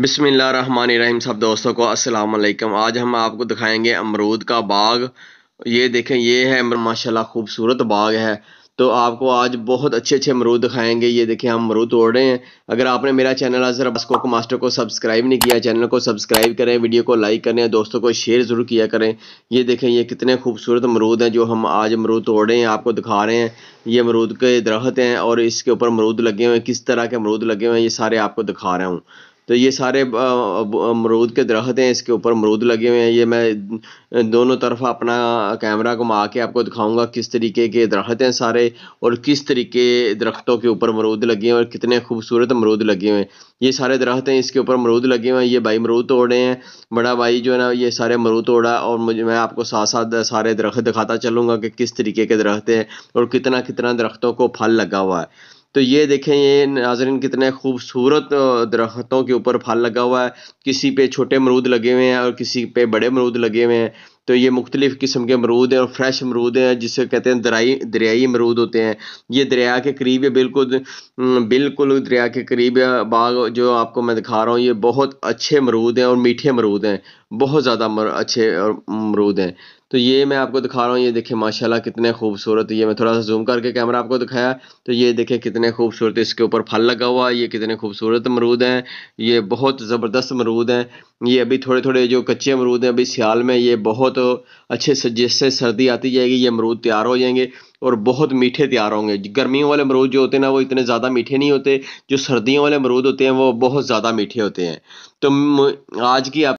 रहीम सब दोस्तों को अस्सलाम वालेकुम आज हम आपको दिखाएंगे अमरूद का बाग ये देखें ये है माशाल्लाह खूबसूरत बाग है तो आपको आज बहुत अच्छे अच्छे अमरूद दिखाएंगे ये देखें हम अमरूद तोड़ रहे हैं अगर आपने मेरा चैनल अजहर अब्सकोक मास्टर को सब्सक्राइब नहीं किया चैनल को सब्सक्राइब करें वीडियो को लाइक करें दोस्तों को शेयर ज़रूर किया करें ये देखें ये कितने खूबसूरत अमरूद हैं जो हम आज अमरूद तोड़ रहे हैं आपको दिखा रहे हैं ये अमरूद के दरख्त हैं और इसके ऊपर अमरूद लगे हुए हैं किस तरह के अमरूद लगे हुए हैं ये सारे आपको दिखा रहा हूँ तो ये सारे अमरूद के दरख्त हैं इसके ऊपर अमरूद लगे हुए हैं ये मैं दोनों तरफ अपना कैमरा घुमा के आपको दिखाऊंगा किस तरीके के दरख्त हैं सारे और किस तरीके दरख्तों के ऊपर अमरूद लगे हुए हैं और कितने खूबसूरत अमरूद लगे हुए हैं ये सारे दरख्त हैं इसके ऊपर अमरूद लगे हुए हैं ये भाई मरूद तोड़े हैं बड़ा भाई जो है ना ये सारे अमरूद तोड़ा और मुझे मैं आपको साथ साथ सारे दरख्त दिखाता चलूँगा कि किस तरीके के दरख्त हैं और कितना कितना दरख्तों को फल लगा हुआ है तो ये देखें ये नाजरन कितने खूबसूरत दरख्तों के ऊपर फल लगा हुआ है किसी पे छोटे मरूद लगे हुए हैं और किसी पे बड़े मरूद लगे हुए हैं तो ये मुख्तलिफ़ किस्म के अमरूद हैं और फ्रेश अमरूद हैं जिसे कहते हैं दराई दरियाई अमरूद होते हैं ये दरिया के करीब है बिल्कुल बिल्कुल दरिया के करीब है बाग जो आपको मैं दिखा रहा हूँ ये बहुत अच्छे अमरूद हैं और मीठे अमरूद हैं बहुत ज़्यादा अच्छे अमरूद हैं तो ये मैं आपको दिखा रहा हूँ ये देखें माशाल्लाह कितने खूबसूरत ये मैं थोड़ा सा जूम करके कैमरा आपको दिखाया तो ये देखें कितने खूबसूरत इसके ऊपर फल लगा हुआ ये कितने खूबसूरत अमरूद हैं ये बहुत ज़बरदस्त अमरूद हैं ये अभी थोड़े थोड़े जो कच्चे अमरूद हैं अभी सियाल में ये बहुत अच्छे से जिससे सर्दी आती जाएगी ये अमरूद तैयार हो जाएंगे और बहुत मीठे तैयार होंगे गर्मियों वाले अमरूद जो होते हैं ना वो इतने ज़्यादा मीठे नहीं होते जो सर्दियों वाले अमरूद होते हैं वो बहुत ज़्यादा मीठे होते हैं तो आज की आप